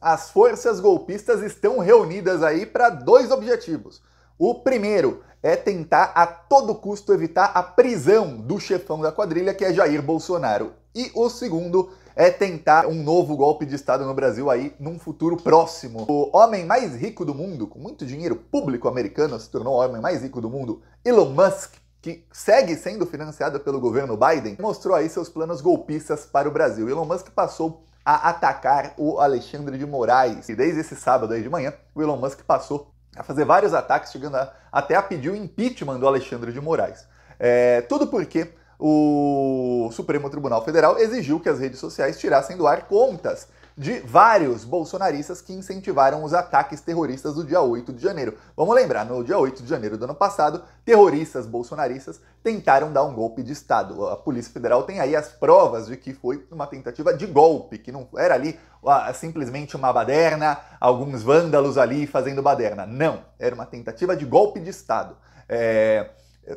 As forças golpistas estão reunidas aí para dois objetivos. O primeiro é tentar a todo custo evitar a prisão do chefão da quadrilha, que é Jair Bolsonaro. E o segundo é tentar um novo golpe de Estado no Brasil aí num futuro próximo. O homem mais rico do mundo, com muito dinheiro público americano, se tornou o homem mais rico do mundo, Elon Musk, que segue sendo financiado pelo governo Biden, mostrou aí seus planos golpistas para o Brasil. Elon Musk passou a atacar o Alexandre de Moraes. E desde esse sábado aí de manhã, o Elon Musk passou a fazer vários ataques, chegando a, até a pedir o impeachment do Alexandre de Moraes. É, tudo porque o Supremo Tribunal Federal exigiu que as redes sociais tirassem do ar contas de vários bolsonaristas que incentivaram os ataques terroristas do dia 8 de janeiro. Vamos lembrar, no dia 8 de janeiro do ano passado, terroristas bolsonaristas tentaram dar um golpe de Estado. A Polícia Federal tem aí as provas de que foi uma tentativa de golpe, que não era ali ah, simplesmente uma baderna, alguns vândalos ali fazendo baderna. Não, era uma tentativa de golpe de Estado. É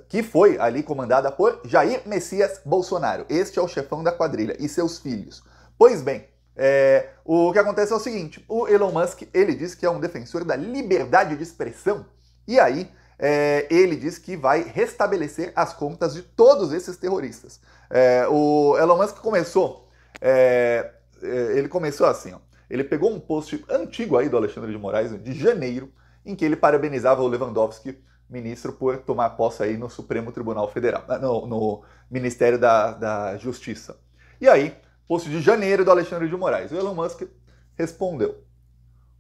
que foi ali comandada por Jair Messias Bolsonaro. Este é o chefão da quadrilha e seus filhos. Pois bem, é, o que acontece é o seguinte: o Elon Musk ele diz que é um defensor da liberdade de expressão, e aí é, ele diz que vai restabelecer as contas de todos esses terroristas. É, o Elon Musk começou, é, é, ele começou assim, ó, ele pegou um post antigo aí do Alexandre de Moraes de janeiro, em que ele parabenizava o Lewandowski ministro por tomar posse aí no Supremo Tribunal Federal, ah, no, no Ministério da, da Justiça. E aí post de janeiro do Alexandre de Moraes. O Elon Musk respondeu: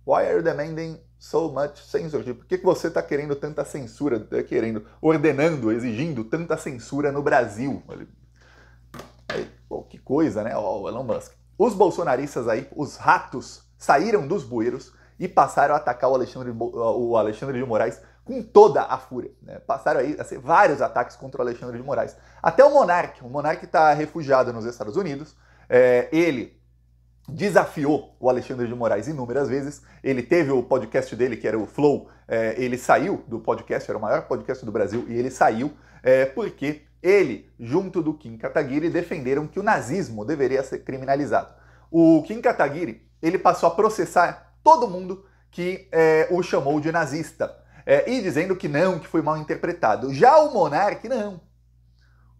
Why are you demanding so much censorship? Por que, que você está querendo tanta censura, está querendo, ordenando, exigindo tanta censura no Brasil? Aí, que coisa, né? Ó, o Elon Musk. Os bolsonaristas aí, os ratos, saíram dos bueiros e passaram a atacar o Alexandre, o Alexandre de Moraes com toda a fúria. Né? Passaram aí a ser vários ataques contra o Alexandre de Moraes. Até o Monarque, o Monarque está refugiado nos Estados Unidos, é, ele desafiou o Alexandre de Moraes inúmeras vezes. Ele teve o podcast dele, que era o Flow, é, ele saiu do podcast, era o maior podcast do Brasil, e ele saiu é, porque ele, junto do Kim Kataguiri, defenderam que o nazismo deveria ser criminalizado. O Kim Kataguiri, ele passou a processar todo mundo que é, o chamou de nazista, é, e dizendo que não, que foi mal interpretado. Já o Monarque não.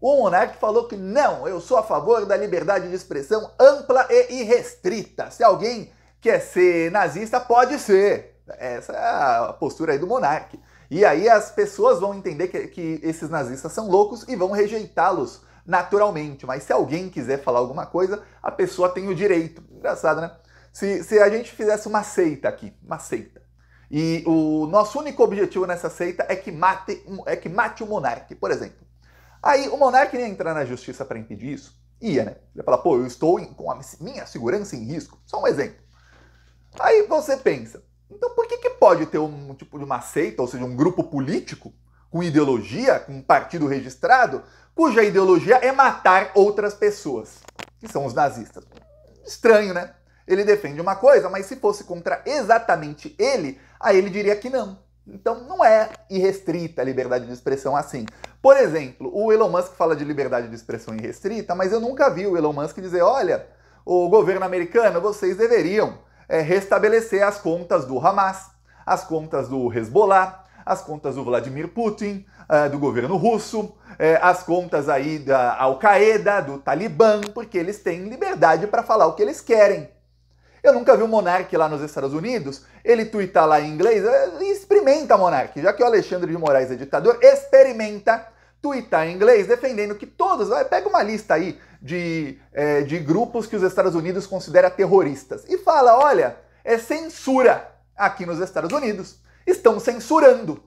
O monarca falou que não, eu sou a favor da liberdade de expressão ampla e irrestrita. Se alguém quer ser nazista, pode ser. Essa é a postura aí do monarca. E aí as pessoas vão entender que, que esses nazistas são loucos e vão rejeitá-los naturalmente. Mas se alguém quiser falar alguma coisa, a pessoa tem o direito. Engraçado, né? Se, se a gente fizesse uma seita aqui, uma seita, e o nosso único objetivo nessa seita é que mate, é que mate o monarca, por exemplo. Aí o monarca ia entrar na justiça para impedir isso? Ia, né? Ele ia falar, pô, eu estou com a minha segurança em risco. Só um exemplo. Aí você pensa, então por que, que pode ter um tipo de uma seita, ou seja, um grupo político com ideologia, com um partido registrado, cuja ideologia é matar outras pessoas, que são os nazistas? Estranho, né? Ele defende uma coisa, mas se fosse contra exatamente ele, aí ele diria que não. Então não é irrestrita a liberdade de expressão assim. Por exemplo, o Elon Musk fala de liberdade de expressão irrestrita, mas eu nunca vi o Elon Musk dizer: olha, o governo americano, vocês deveriam é, restabelecer as contas do Hamas, as contas do Hezbollah, as contas do Vladimir Putin, é, do governo russo, é, as contas aí da Al-Qaeda, do Talibã, porque eles têm liberdade para falar o que eles querem. Eu nunca vi o um Monark lá nos Estados Unidos, ele tuita lá em inglês, é, experimenta Monark, já que o Alexandre de Moraes é ditador, experimenta tuitar em inglês defendendo que todos, pega uma lista aí de, é, de grupos que os Estados Unidos considera terroristas e fala, olha, é censura aqui nos Estados Unidos, estão censurando.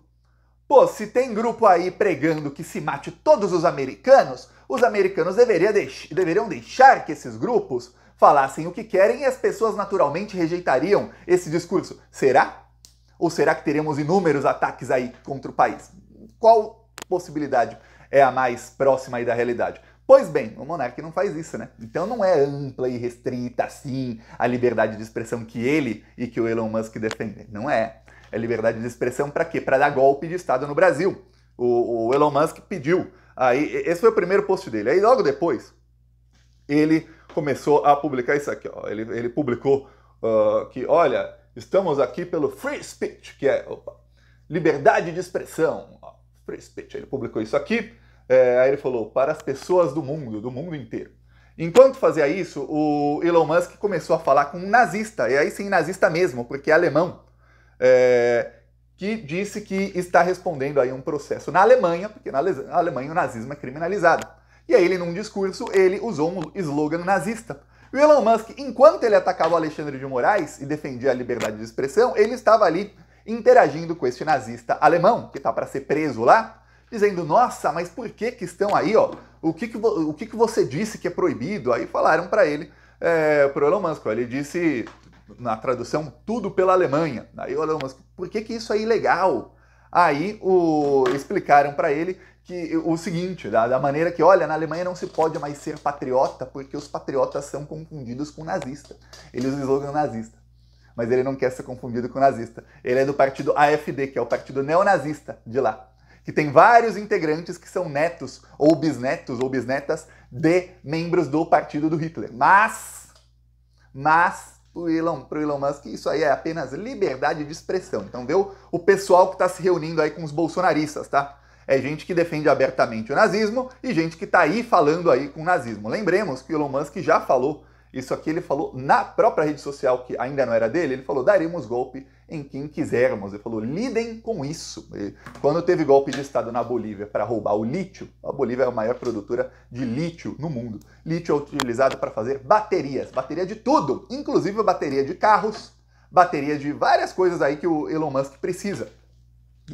Pô, se tem grupo aí pregando que se mate todos os americanos, os americanos deveria deix deveriam deixar que esses grupos falassem o que querem e as pessoas naturalmente rejeitariam esse discurso. Será? Ou será que teremos inúmeros ataques aí contra o país? Qual possibilidade é a mais próxima aí da realidade? Pois bem, o monarca não faz isso, né? Então não é ampla e restrita assim a liberdade de expressão que ele e que o Elon Musk defendem. Não é. É liberdade de expressão para quê? Para dar golpe de Estado no Brasil. O, o Elon Musk pediu. Aí, esse foi o primeiro post dele. Aí logo depois, ele começou a publicar isso aqui. Ó. Ele, ele publicou uh, que, olha, estamos aqui pelo free speech, que é opa, liberdade de expressão. Ó, free speech. Ele publicou isso aqui. É, aí ele falou, para as pessoas do mundo, do mundo inteiro. Enquanto fazia isso, o Elon Musk começou a falar com um nazista, e aí sim nazista mesmo, porque é alemão, é, que disse que está respondendo aí um processo na Alemanha, porque na Alemanha o nazismo é criminalizado. E aí ele, num discurso, ele usou um slogan nazista. O Elon Musk, enquanto ele atacava o Alexandre de Moraes e defendia a liberdade de expressão, ele estava ali interagindo com este nazista alemão, que está para ser preso lá, dizendo, nossa, mas por que que estão aí, ó? O que que, o que, que você disse que é proibido? Aí falaram para ele, é, pro Elon Musk, ó, ele disse, na tradução, tudo pela Alemanha. Aí o Elon Musk, por que que isso é ilegal? Aí o, explicaram para ele que o seguinte, da, da, maneira que, olha, na Alemanha não se pode mais ser patriota porque os patriotas são confundidos com nazista. Ele usa o slogan nazista, mas ele não quer ser confundido com nazista. Ele é do partido AFD, que é o partido neonazista de lá, que tem vários integrantes que são netos ou bisnetos ou bisnetas de membros do partido do Hitler. Mas, mas o Elon, Elon Musk, isso aí é apenas liberdade de expressão. Então vê o, o pessoal que está se reunindo aí com os bolsonaristas, tá? É gente que defende abertamente o nazismo e gente que está aí falando aí com o nazismo. Lembremos que o Elon Musk já falou isso aqui, ele falou na própria rede social que ainda não era dele, ele falou: daremos golpe em quem quisermos. Ele falou: lidem com isso. E quando teve golpe de Estado na Bolívia para roubar o lítio, a Bolívia é a maior produtora de lítio no mundo. Lítio é utilizado para fazer baterias, bateria de tudo, inclusive bateria de carros, bateria de várias coisas aí que o Elon Musk precisa.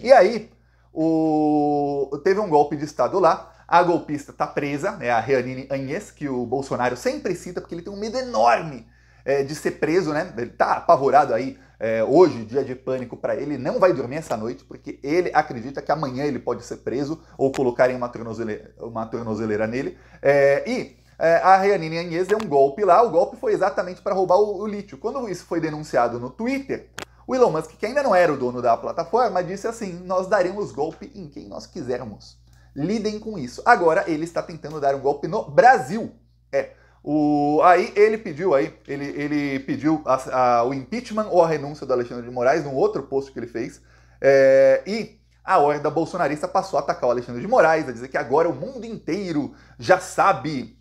E aí, o... Teve um golpe de Estado lá. A golpista está presa, é a Reanine Agnes, que o Bolsonaro sempre cita, porque ele tem um medo enorme é, de ser preso, né? Ele está apavorado aí é, hoje, dia de pânico para ele, não vai dormir essa noite, porque ele acredita que amanhã ele pode ser preso ou colocarem uma tornozeleira, uma tornozeleira nele. É, e é, a Reanine Anhes deu um golpe lá, o golpe foi exatamente para roubar o, o lítio. Quando isso foi denunciado no Twitter, o Elon Musk, que ainda não era o dono da plataforma, disse assim: Nós daremos golpe em quem nós quisermos. Lidem com isso. Agora ele está tentando dar um golpe no Brasil. É. O, aí ele pediu aí, ele, ele pediu a, a, o impeachment ou a renúncia do Alexandre de Moraes num outro post que ele fez. É, e a horda bolsonarista passou a atacar o Alexandre de Moraes, a dizer que agora o mundo inteiro já sabe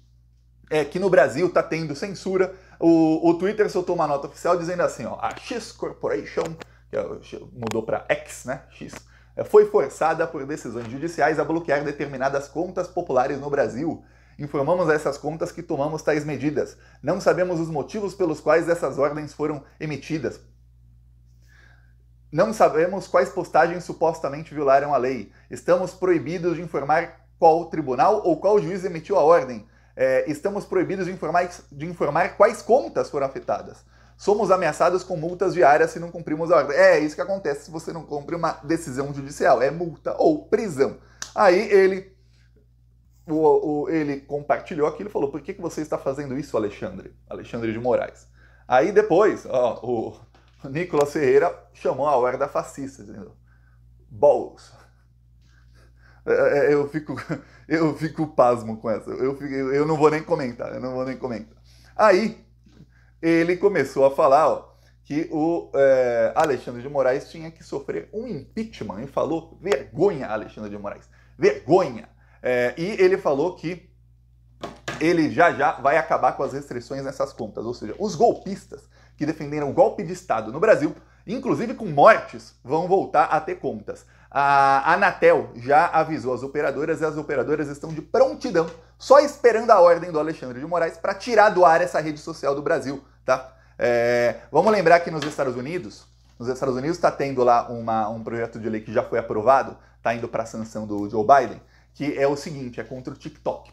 é, que no Brasil está tendo censura. O, o Twitter soltou uma nota oficial dizendo assim, ó, a X Corporation, que é mudou para X, né, X, é, foi forçada por decisões judiciais a bloquear determinadas contas populares no Brasil. Informamos a essas contas que tomamos tais medidas. Não sabemos os motivos pelos quais essas ordens foram emitidas. Não sabemos quais postagens supostamente violaram a lei. Estamos proibidos de informar qual tribunal ou qual juiz emitiu a ordem. É, estamos proibidos de informar, de informar quais contas foram afetadas. Somos ameaçados com multas diárias se não cumprirmos a ordem. É isso que acontece se você não cumpre uma decisão judicial. É multa ou prisão. Aí ele, o, o, ele compartilhou aquilo e falou: Por que, que você está fazendo isso, Alexandre? Alexandre de Moraes. Aí depois, ó, o Nicolas Ferreira chamou a horda fascista, dizendo: Bolso é, é, é, eu fico, eu fico pasmo com essa. Eu, fico, eu não vou nem comentar, eu não vou nem comentar. Aí, ele começou a falar ó, que o é, Alexandre de Moraes tinha que sofrer um impeachment e falou vergonha, Alexandre de Moraes, vergonha. É, e ele falou que ele já já vai acabar com as restrições nessas contas, ou seja, os golpistas que defenderam o golpe de Estado no Brasil, inclusive com mortes, vão voltar a ter contas. A Anatel já avisou as operadoras e as operadoras estão de prontidão, só esperando a ordem do Alexandre de Moraes para tirar do ar essa rede social do Brasil, tá? É, vamos lembrar que nos Estados Unidos, nos Estados Unidos está tendo lá uma, um projeto de lei que já foi aprovado, está indo para a sanção do Joe Biden, que é o seguinte, é contra o TikTok.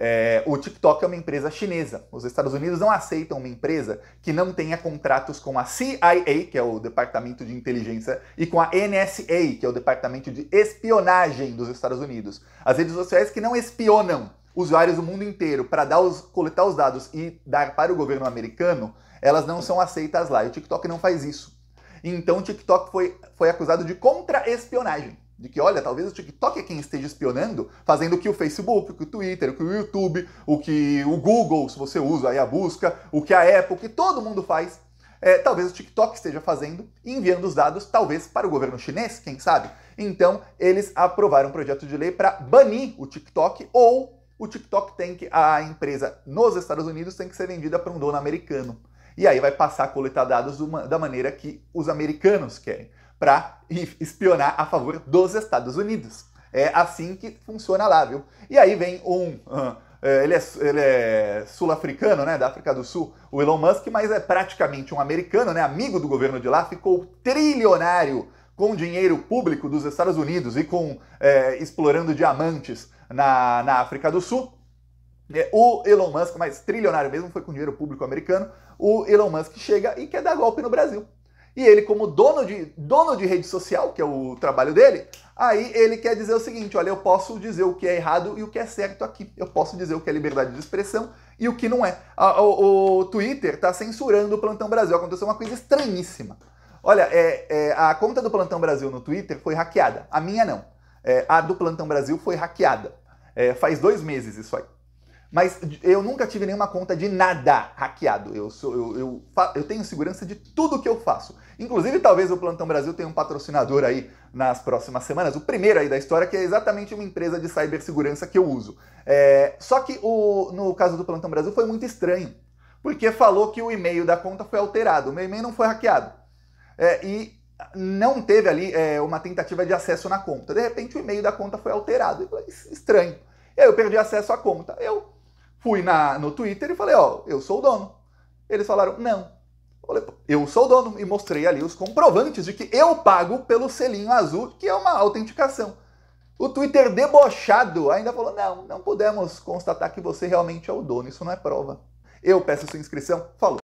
É, o TikTok é uma empresa chinesa. Os Estados Unidos não aceitam uma empresa que não tenha contratos com a CIA, que é o Departamento de Inteligência, e com a NSA, que é o Departamento de Espionagem dos Estados Unidos. As redes sociais que não espionam usuários do mundo inteiro para os, coletar os dados e dar para o governo americano, elas não são aceitas lá. E o TikTok não faz isso. Então o TikTok foi, foi acusado de contra-espionagem. De que, olha, talvez o TikTok é quem esteja espionando, fazendo o que o Facebook, o que o Twitter, o que o YouTube, o que o Google, se você usa aí a busca, o que a Apple, que todo mundo faz, é, talvez o TikTok esteja fazendo, enviando os dados, talvez para o governo chinês, quem sabe? Então, eles aprovaram um projeto de lei para banir o TikTok ou o TikTok tem que, a empresa nos Estados Unidos tem que ser vendida para um dono americano. E aí vai passar a coletar dados uma, da maneira que os americanos querem para espionar a favor dos Estados Unidos. É assim que funciona lá, viu? E aí vem um. Uh, ele é, ele é sul-africano, né? Da África do Sul, o Elon Musk, mas é praticamente um americano, né? Amigo do governo de lá, ficou trilionário com dinheiro público dos Estados Unidos e com é, explorando diamantes na, na África do Sul. É, o Elon Musk, mas trilionário mesmo, foi com dinheiro público americano. O Elon Musk chega e quer dar golpe no Brasil. E ele, como dono de, dono de rede social, que é o trabalho dele, aí ele quer dizer o seguinte: olha, eu posso dizer o que é errado e o que é certo aqui. Eu posso dizer o que é liberdade de expressão e o que não é. O, o Twitter está censurando o Plantão Brasil. Aconteceu uma coisa estranhíssima. Olha, é, é, a conta do Plantão Brasil no Twitter foi hackeada. A minha não. É, a do Plantão Brasil foi hackeada. É, faz dois meses isso aí. Mas eu nunca tive nenhuma conta de nada hackeado. Eu, sou, eu, eu, eu, tenho segurança de tudo que eu faço. Inclusive, talvez o Plantão Brasil tenha um patrocinador aí nas próximas semanas. O primeiro aí da história, que é exatamente uma empresa de cibersegurança que eu uso. É, só que o, no caso do Plantão Brasil foi muito estranho. Porque falou que o e-mail da conta foi alterado. O meu e-mail não foi hackeado. É, e não teve ali é, uma tentativa de acesso na conta. De repente, o e-mail da conta foi alterado. Estranho. Eu perdi acesso à conta. Eu Fui na, no Twitter e falei, ó, eu sou o dono. Eles falaram, não. Eu, falei, eu sou o dono. E mostrei ali os comprovantes de que eu pago pelo selinho azul, que é uma autenticação. O Twitter debochado ainda falou, não, não pudemos constatar que você realmente é o dono, isso não é prova. Eu peço sua inscrição, falou.